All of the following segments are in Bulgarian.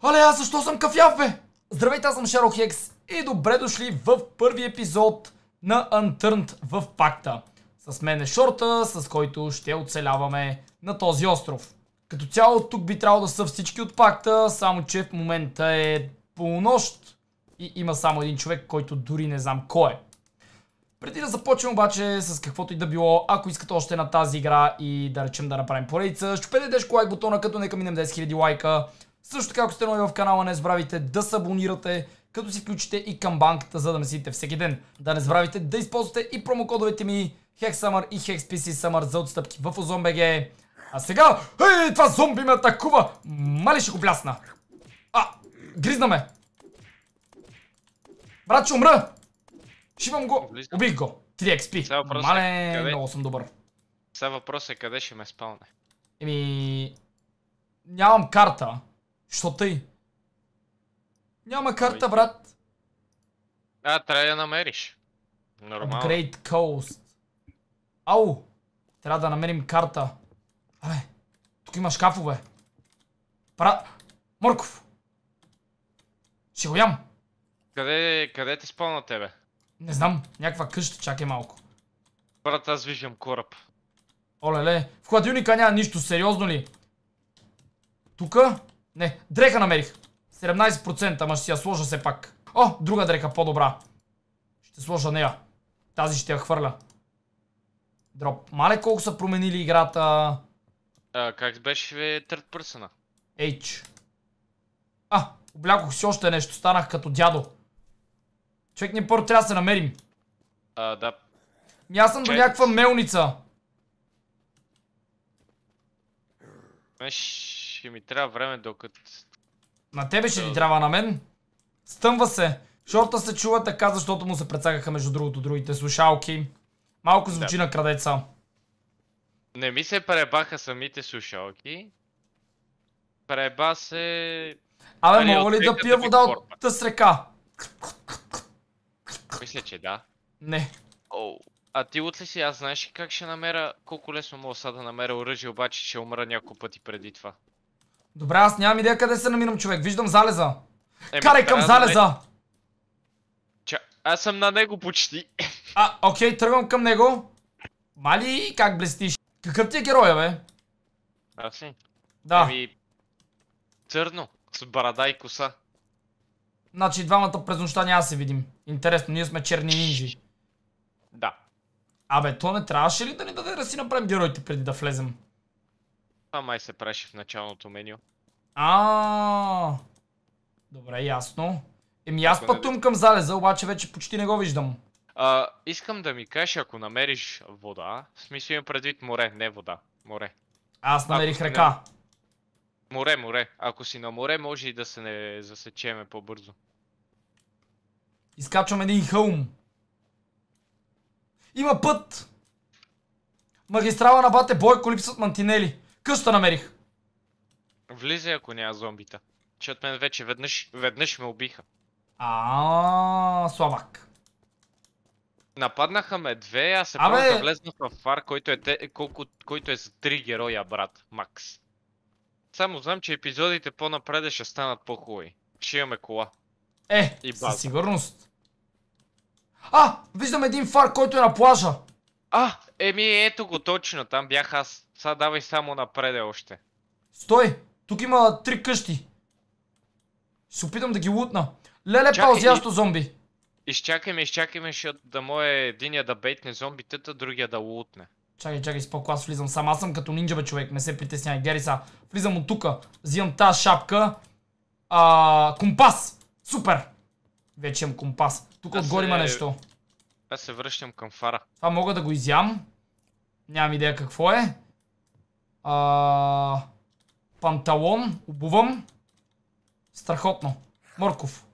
Але аз защо съм кафяв, бе? Здравейте, аз съм Шерл Хекс и добре дошли в първи епизод на Unturned в пакта. С мен е шорта, с който ще оцеляваме на този остров. Като цяло тук би трябвало да са всички от пакта, само че в момента е полунощ и има само един човек, който дори не знам кой е. Преди да започнем обаче с каквото и да било, ако искате още на тази игра и да речем да направим поредица, щупете дешко лайк бутона, като нека минем 10 000 лайка. Също така, ако сте нови в канала, не забравяйте да се абонирате, като си включите и камбанката, за да не сидите всеки ден. Да не забравяйте да използвате и промокодовете ми HexSummer и HEXPCSUMMER за отстъпки в OZOMBG. А сега, ей, това зомби ме атакува! Мали ще го блясна! А, гризна ме! Брат, че умра! Шивам го, убих го! 3 XP. Мале, много съм добър. Сега въпрос е къде ще ме спалне. Еми... Нямам карта. Що тъй? Няма ами карта, брат. А, трябва да я намериш. Нормално. Great Coast. Ау! Трябва да намерим карта. Абе, тук има шкафове. Пра! Морков! Ще го ям! Къде, къде ти спълна тебе? Не знам, някаква къща, чакай малко. Брат, аз виждам кораб. Оле-ле, в хладилника няма нищо, сериозно ли? Тука? Не, дреха намерих. 17%, ама ще си я сложа все пак. О, друга дрека, по-добра. Ще сложа нея. Тази ще я хвърля. Дроп. Мале колко са променили играта. А, как беше търт пърсена? H. А, облякох си още нещо. Станах като дядо. Човек, ни първо трябва да се намерим. А, да. Ми аз съм Чай. до някаква мелница. Меш ще ми трябва време докато... На тебе ще ти трябва, на мен? Стъмва се. Шорта се чува така, защото му се предсагаха между другото другите слушалки. Малко звучи на крадеца. Не ми се пребаха самите слушалки. Преба се... Абе, нали, мога ли да пия вода от тъс река? Мисля, че да. Не. Оу. А ти ли си, аз знаеш ли как ще намеря, колко лесно мога са да намеря оръжие, обаче ще умра няколко пъти преди това. Добре, аз нямам идея къде се намирам, човек. Виждам залеза. Е, Карай към залеза! Не... Ча... Аз съм на него почти. А, окей, тръгвам към него. Мали, как блестиш? Какъв ти е героя, бе? Аз си? Да. Еми... Църно, с барада и коса. Значи двамата през нощта няма се видим. Интересно, ние сме черни нинжи. Да. Абе, то не трябваше ли да ни даде да си направим героите преди да влезем? Това май се праше в началното меню. А. Добре, ясно. Еми аз пътувам към залеза, обаче вече почти не го виждам. А, искам да ми кажеш, ако намериш вода, в смисъл имам предвид море, не вода, море. Аз намерих река. На... Море, море. Ако си на море, може и да се не засечеме по-бързо. Изкачвам един хълм. Има път! Магистрала на Бате Бойко липсват мантинели. Къста намерих. Влизай, ако няма зомбита. Че от мен вече веднъж, веднъж ме убиха. А, слабак. Нападнаха ме две, аз се правя да влезнах в фар, който е, те, колко, който е за три героя, брат, Макс. Само знам, че епизодите по-напред ще станат по-хубави. Ще имаме кола. Е, със сигурност. А, виждам един фар, който е на плажа. А, еми ето го точно, там бях аз. Сега давай само напреде още. Стой! Тук има три къщи. Се опитам да ги лутна. Леле, зомби. Изчакай ме, изчакай Изчакаме, защото да мое единия да бейтне зомбитата, другия да лутне. Чакай, чакай, споко, аз влизам сам. Аз съм като нинджа, бе, човек. Не се притеснявай. Гери са. Влизам от тука. Взимам тази шапка. компас. Супер. Вече имам компас. Тук отгоре има е, нещо. Аз се връщам към фара. Това мога да го изям. Нямам идея какво е. А... Панталон, обувам. Страхотно. Морков.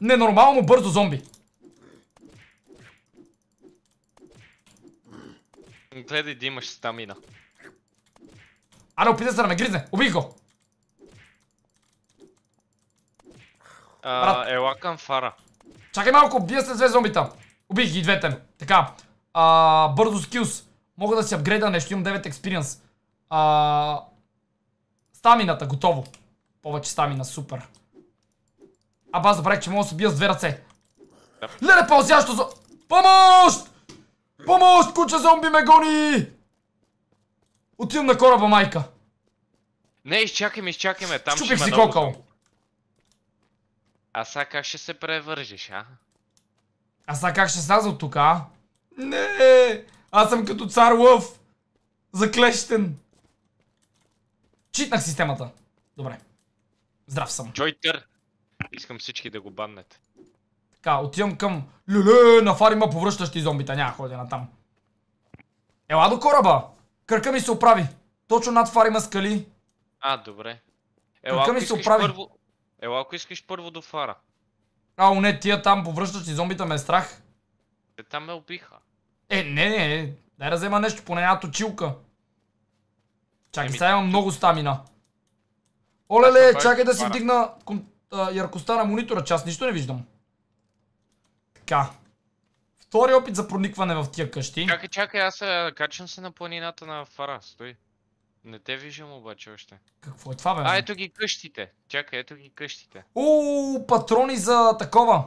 Ненормално бързо зомби. Гледай да имаш стамина. Аре, опита се да ме гризне. Убих го. ела към фара. Чакай малко, бия се две зомбита. Убих ги двете. Така. А, бързо скилс. Мога да си апгрейда нещо, имам 9 експириенс. А, стамината, готово. Повече стамина, супер. А аз забравих, че мога да се бия с две ръце. Леле, пълзящо за... Помощ! Помощ, куче зомби ме гони! Отивам на кораба, майка. Не, изчакай ме, изчакай ме, там Щупих ще има си кокъл. А сега как ще се превържиш, а? А сега как ще слязе от тук, а? Не! Аз съм като цар лъв! Заклещен! Читнах системата. Добре. Здрав съм. Джойтър! Искам всички да го баннете. Така, отивам към... Леле, на фар има повръщащи зомбита. Няма ходя на там. Ела до кораба! Кръка ми се оправи. Точно над фар има скали. А, добре. Ела, Кръка ми се оправи. Първо... Ела, ако искаш първо до фара. А, не, тия там и зомбита ме е страх. Те там ме убиха. Е, не, е, не, не. Дай да взема нещо, поне една точилка. Чакай, сега имам много стамина. Оле ле, чакай да си вдигна яркостта на монитора, че аз нищо не виждам. Така. Втори опит за проникване в тия къщи. Чакай, чакай, аз качвам се на планината на Фара, стой. Не те виждам обаче още. Какво е това, бе? А, ето ги къщите. Чакай, ето ги къщите. Уу, патрони за такова.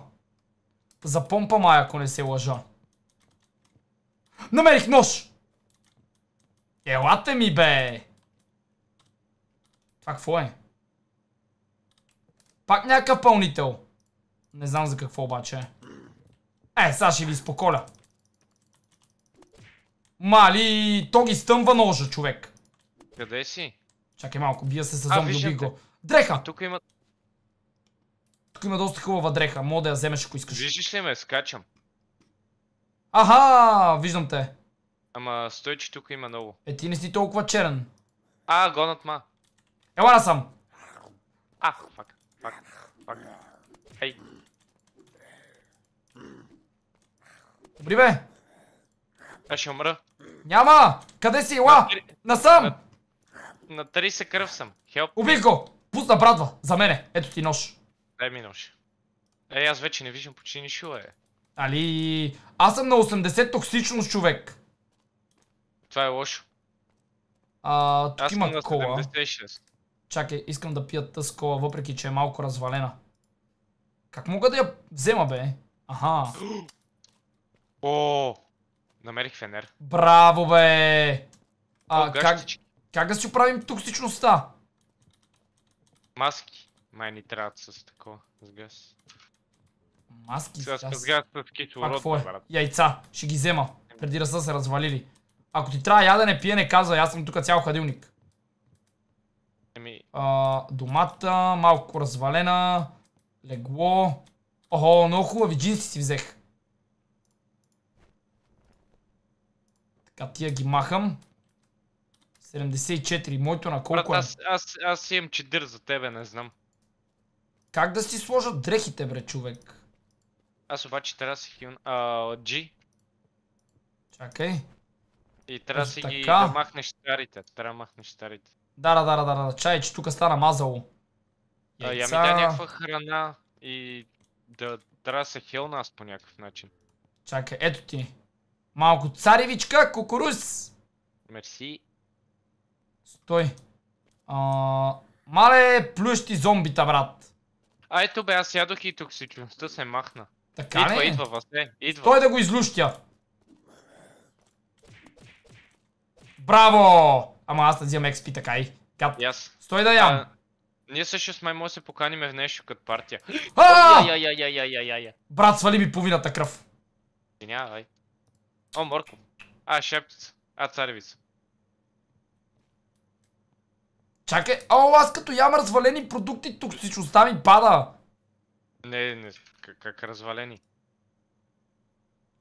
За помпа май, ако не се лъжа. Намерих нож! Елате ми, бе! Това какво е? Пак някакъв пълнител. Не знам за какво обаче е. Е, сега ще ви споколя. Мали, то ги стъмва ножа, човек. Къде си? Чакай малко, бия се с зомби, убих го. Дреха! Тук има... Тук има доста хубава дреха, мога да я вземеш ако искаш. Виждаш ли ме? Скачам. Аха, виждам те. Ама стой, че тук има много. Е, ти не си толкова черен. А, гонат ма. Ела съм! А, фак, фак, фак. Ей. Добри бе. Аз ще умра. Няма! Къде си? Ела! Насам! на 30 кръв съм. Хелп. Убих го! Пусна братва. За мене! Ето ти нож. Дай ми нож. Е, аз вече не виждам почти нищо, е. Али... Аз съм на 80 токсичност, човек. Това е лошо. А, тук аз има кола. Чакай, искам да пия тъс кола, въпреки че е малко развалена. Как мога да я взема, бе? Аха. О, намерих фенер. Браво, бе! А, О, как... Как да си оправим токсичността? Маски. Май ни да с такова, с газ. Маски с газ. С газ с кислород, брат. Яйца. Ще ги взема. Преди да са се развалили. Ако ти трябва ядене, пиене, каза, аз съм тук цял хадилник. Еми... домата, малко развалена, легло. Охо, много хубави джинси си взех. Така тия ги махам. 74. Моето на колко Брат, е? Аз, аз, аз имам чедър за тебе, не знам. Как да си сложат дрехите, бре, човек? Аз обаче трябва да си хил... А, G. Чакай. И трябва да е, си ги да махнеш старите. Трябва да махнеш старите. Да, да, да, да, да, Чай, че тук стана мазало. Ами Яйца... Я ми дай някаква храна и да трябва да се хилна аз по някакъв начин. Чакай, ето ти. Малко царевичка, кукуруз! Мерси. Стой. А, мале, плющи зомбита, брат. А ето бе, аз ядох и токсичността се махна. Така идва, не? Идва, Васе, идва. Той да го излющя. Браво! Ама аз да взимам XP така и. Кап. Yes. Стой да ям. А, ние също с май може да се поканим в нещо като партия. А! Я, я, я, я, я, я, я. Брат, свали ми половината кръв. Извинявай. О, морко. А, шепт. А, царевица. Чакай, о, аз като ям развалени продукти, токсичността ми пада. Не, не, как, как развалени?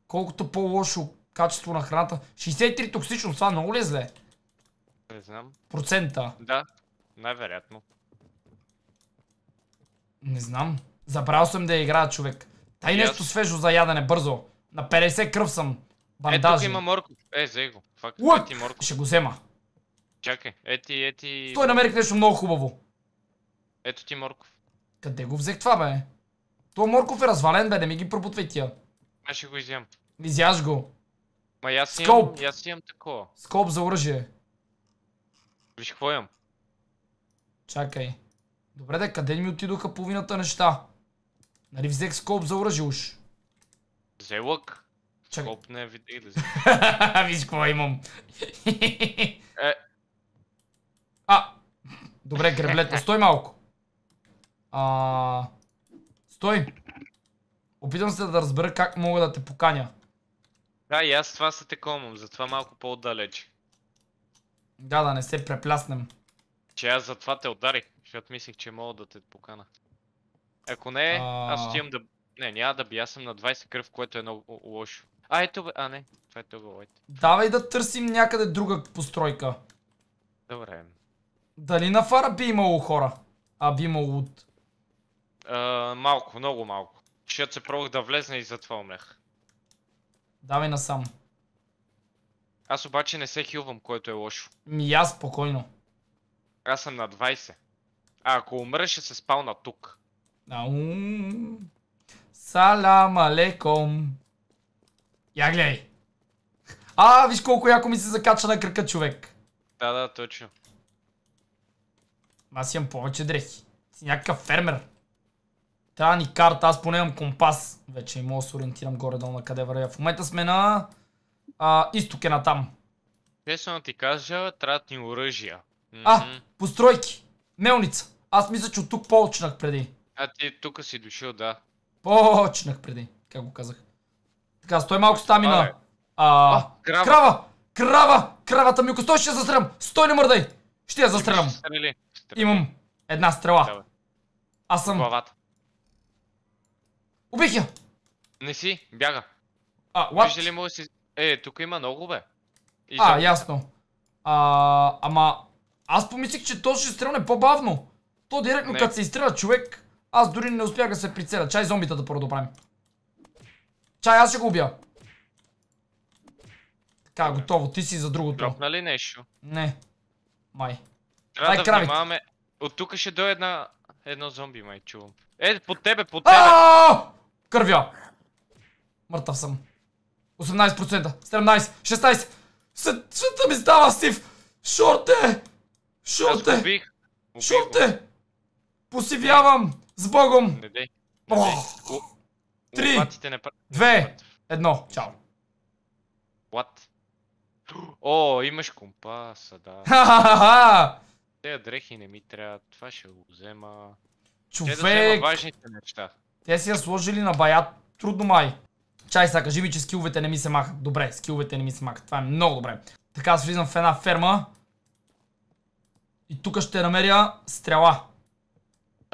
Колкото по-лошо качество на храната. 63 токсичност, това много ли е зле? Не знам. Процента. Да, най-вероятно. Не знам. Забрал съм да я играя, човек. Тай нещо свежо за ядене, бързо. На 50 кръв съм. Бандажи. Е, тук има морков. Е, взе го. ти морков. Ще го взема. Чакай, ети, ети... Той намерих нещо много хубаво. Ето ти морков. Къде го взех това, бе? Това морков е развален, бе, не ми ги пропутвай тия. Аз ще го изям. Изяш го. Ма аз си имам, си имам такова. Скоп за оръжие. Виж какво имам. Чакай. Добре, да къде ми отидоха половината неща? Нали взех скоп за оръжие уж? Взе лък. Чакай. Скоп не видей да взех. Виж какво имам. е, Добре, греблета, стой малко. А... Стой. Опитам се да разбера как мога да те поканя. Да, и аз това се текомам, затова малко по отдалече Да, да не се препляснем. Че аз затова те ударих, защото мислих, че мога да те покана. Ако не, а... аз отивам да... Не, няма да би, аз съм на 20 кръв, което е много лошо. А, ето бе, а не, това е тук Давай да търсим някъде друга постройка. Добре. Дали на фара би имало хора? А би имало от... Uh, малко, много малко. Защото се пробвах да влезна и затова умрях. Давай насам. Аз обаче не се хилвам, което е лошо. Ми аз спокойно. Аз съм на 20. А ако умреш, ще се спална тук. Салам алейкум. Я гледай. А, виж колко яко ми се закача на кръка човек. Да, да, точно. Аз имам повече дрехи. Си някакъв фермер. Трябва ни карта, аз поне имам компас. Вече и мога да се ориентирам горе-долу на къде вървя. В момента сме на... А, изток е на там. Честно ти кажа, трябва ни оръжия. А, постройки. Мелница. Аз мисля, че от тук по-очнах преди. А ти тук си дошъл, да. По-очнах преди, как го казах. Така, стой малко стамина. А, а, крава. крава! Крава! Кравата ми, ако стой, ще я застрелям! Стой, не мърдай! Ще я застрелям! Ще стрела. Имам една стрела. Давай. Аз съм... Главата. Убих я! Не си, бяга. А, what? Вижда ли може си... Е, тук има много, бе. И а, за... ясно. А, ама... Аз помислих, че то ще стрелне по-бавно. То директно, като се изстреля човек, аз дори не успях да се прицеля. Чай зомбита да първо добрам. Чай, аз ще го убия. Така, готово. Ти си за другото. Дропна ли нещо? Не. Май. Трябва да внимаваме. От тук ще дойде една... едно зомби, май чувам. Е, под тебе, под тебе! Кървя! Мъртъв съм. 18%, 17, 16, Света ми става Стив! Шорте! Шорте! Шорте! Посивявам! С богом! Не дей. Три! Две! Едно! Чао! What? О, имаш компаса, да. Ха-ха-ха! Те дрехи не ми трябва, това ще го взема. Човек! да взема важните неща. Те си я сложили на баят трудно май. Чай сега, кажи ми, че скиловете не ми се махат. Добре, скиловете не ми се махат. Това е много добре. Така, аз влизам в една ферма. И тук ще намеря стрела.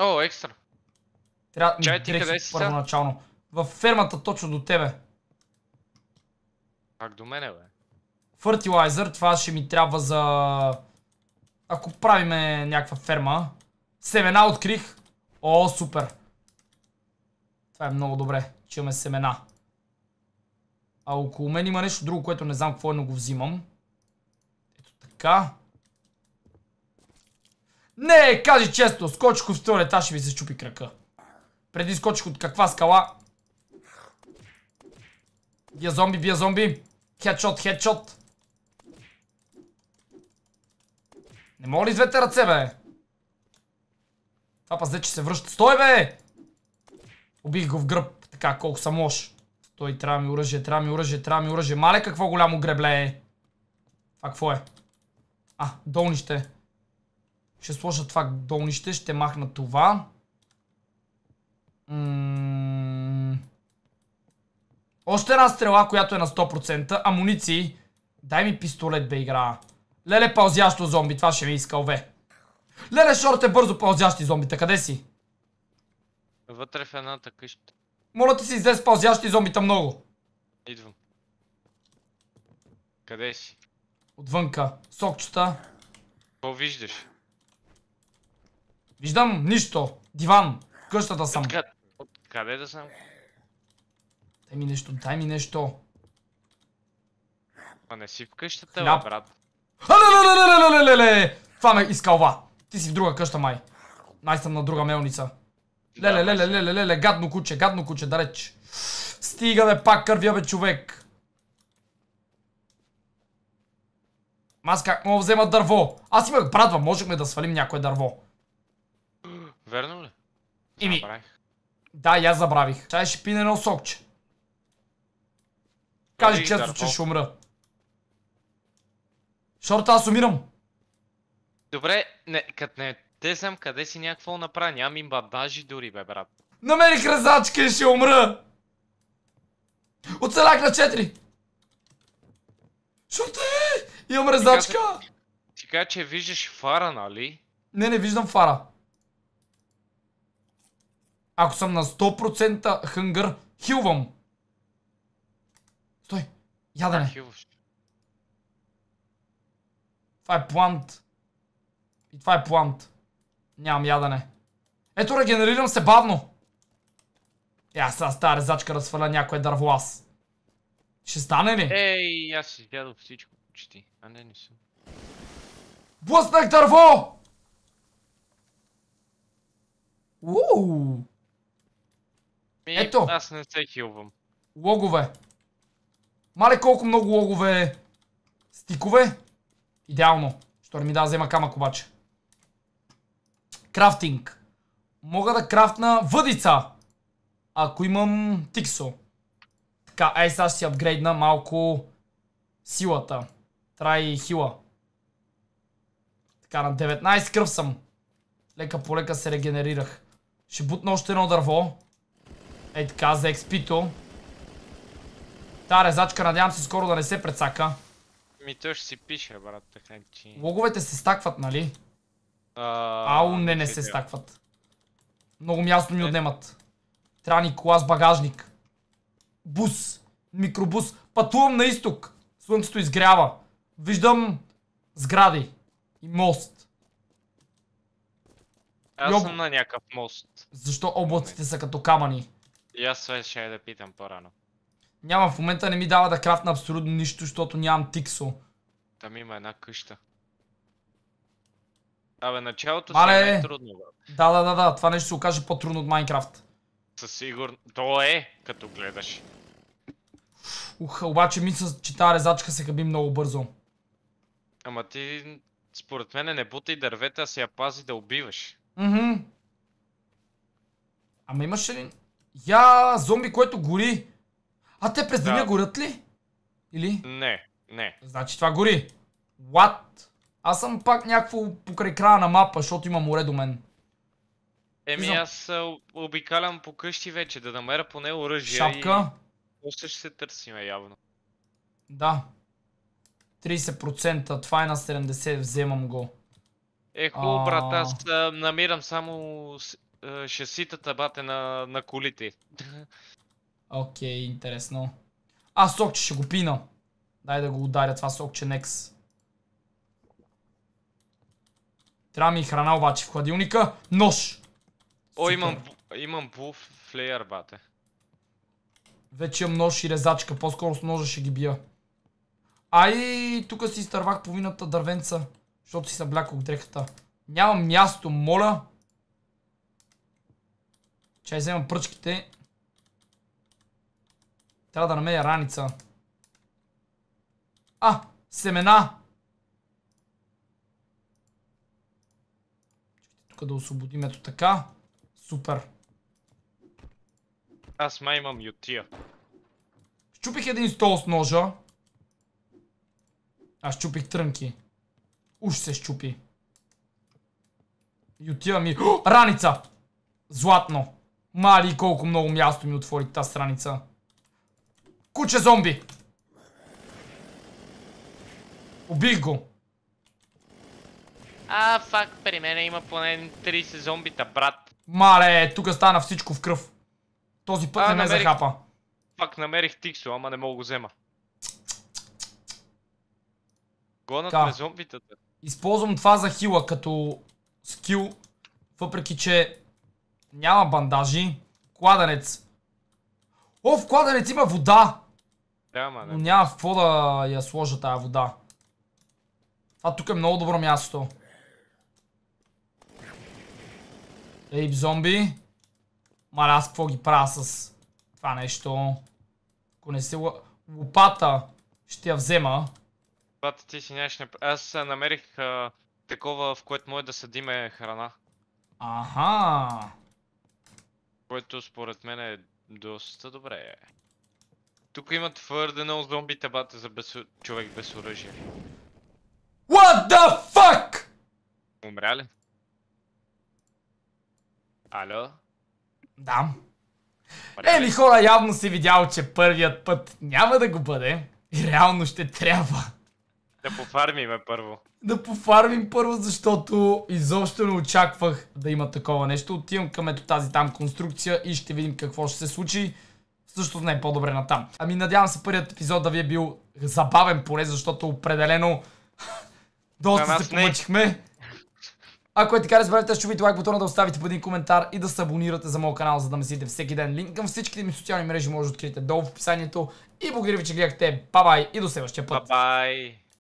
О, екстра. Трябва да ми дрехи първоначално. В фермата точно до тебе. Как до мене, бе? Фертилайзър, това ще ми трябва за ако правиме някаква ферма. Семена открих. О, супер. Това е много добре, че имаме семена. А около мен има нещо друго, което не знам какво е, но го взимам. Ето така. Не, кажи често, скочих от втори етаж и ми се чупи крака. Преди скочих от каква скала? Бия зомби, бия зомби. Хедшот, хедшот. Не мога ли с двете ръце, бе? Това пазде, че се връща. Стой, бе! Убих го в гръб, така, колко съм лош. Стой, трябва ми оръжие, трябва ми оръжие, трябва ми оръжие. Мале, какво голямо гребле е. Това какво е? А, долнище. Ще сложа това долнище, ще махна това. Още една стрела, която е на 100%. Амуниции. Дай ми пистолет, бе, игра. Леле, пълзящо зомби, това ще ми изкълве. Леле, шорт е бързо пълзящи зомбите, къде си? Вътре в едната къща. Моля ти си излез пълзящи зомбита много. Идвам. Къде си? Отвънка. Сокчета. Какво виждаш? Виждам нищо. Диван. Къщата съм. От къде да съм? Дай ми нещо, дай ми нещо. Ма не си в къщата, брат ле! Това ме изкалва. Ти си в друга къща, май. Най съм на друга мелница. Леле, леле, леле, леле, гадно куче, гадно куче, далеч. Стига бе, пак кървя бе, човек. Аз как мога взема дърво? Аз имах брадва, можехме да свалим някое дърво. Верно ли? Ими. Да, я забравих. Чай ще пине едно сокче. Кажи често, че ще умра. Защото аз умирам. Добре, не, кът не те знам къде си някакво направя, нямам им бандажи дори бе брат. Намерих разачка и ще умра! Оцелях на 4! Защото е! Имам резачка! Ти кажа, че виждаш фара, нали? Не, не виждам фара. Ако съм на 100% хънгър, хилвам. Стой, Ядане! Да хилваш. Това е плант. И това е плант. Нямам ядане! Ето регенерирам се бавно. Е, аз сега с тази резачка разфърля сваля някое дърво аз. Ще стане ли? Ей, аз изгледах всичко почти. А не, не съм. Блъснах дърво! Уу! Ето! Аз не се хилвам. Логове. Мале колко много логове. Стикове. Идеално. Що ми да взема камък обаче. Крафтинг. Мога да крафтна въдица. Ако имам тиксо. Така, ай сега ще си апгрейдна малко силата. Трай и хила. Така, на 19 кръв съм. Лека по лека се регенерирах. Ще бутна още едно дърво. Ей така, за експито. Та резачка надявам се скоро да не се прецака. Ми той ще си пише, брат, така че... Логовете се стакват, нали? Ау, не, не се стакват. Много място ми е. отнемат. Трябва ни кола с багажник. Бус. Микробус. Пътувам на изток. Слънцето изгрява. Виждам сгради. И мост. Аз съм на някакъв мост. Защо облаците са като камъни? И аз ще я да питам по-рано. Няма, в момента не ми дава да крафтна абсолютно нищо, защото нямам тиксо. Там има една къща. Абе, началото си сега е трудно, бе. Да, да, да, да, това нещо се окаже по-трудно от Майнкрафт. Със сигурно. То е, като гледаш. Ух, обаче мисля, че тази резачка се хаби много бързо. Ама ти, според мене, не бутай дървета, а си я пази да убиваш. Мхм. Ама имаш ли... Я, зомби, което гори! А те през да. горят ли? Или? Не, не. Значи това гори. What? Аз съм пак някакво покрай края на мапа, защото има море до мен. Еми аз обикалям по къщи вече, да намеря поне оръжие Шапка. и... Още ще се търсиме явно. Да. 30%, това е на 70, вземам го. Е, хубаво, брат, аз намирам само шаситата, бате, на, на колите. Окей, okay, интересно. А, сокче ще го пина. Дай да го ударя това сокче некс. Трябва ми е храна обаче в хладилника. Нож! О, имам, имам буф флеер, бате. Вече имам нож и резачка. По-скоро с ножа ще ги бия. Ай, тук си изтървах половината дървенца. Защото си съблякох дрехата. Нямам място, моля. Чай, взема пръчките трябва да намеря раница. А, семена! Тук да освободим ето така. Супер. Аз май имам ютия. Щупих един стол с ножа. Аз щупих трънки. Уж се щупи. И отива ми... О, раница! Златно! Мали колко много място ми отвори тази страница. Куче зомби. Убих го. А, фак при мене има поне 30 зомбита, брат. Мале, тук стана всичко в кръв. Този път не ме захапа. Пак намерих Тиксо, ама не мога го взема. Гонат ме зомбитата. Използвам това за хила като скил, въпреки че няма бандажи. Кладанец! О, в кладанец има вода! Да, ма, да. Но няма в какво да я сложа тази вода. Това тук е много добро място. Ей, зомби. Маля, аз какво ги правя с това нещо? Ако не се лопата, ще я взема. Лопата ти си нямаш не... Аз намерих а, такова, в което може да съдиме храна. Аха. Което според мен е доста добре. Тук има твърде много зомби табата за без... човек без оръжие. What the fuck? Умря ли? Алло? Да. Ели хора, явно си видял, че първият път няма да го бъде. И реално ще трябва. Да пофармиме първо. Да пофармим първо, защото изобщо не очаквах да има такова нещо. Отивам към ето тази там конструкция и ще видим какво ще се случи също знаем е по-добре на там. Ами надявам се първият епизод да ви е бил забавен поне, защото определено доста се помъчихме. Ако е така, разберете, ще видите лайк бутона, да оставите по един коментар и да се абонирате за моят канал, за да ме следите всеки ден. Линк към всичките ми социални мрежи може да откриете долу в описанието. И благодаря ви, че гледахте. Бабай и до следващия път. Бабай.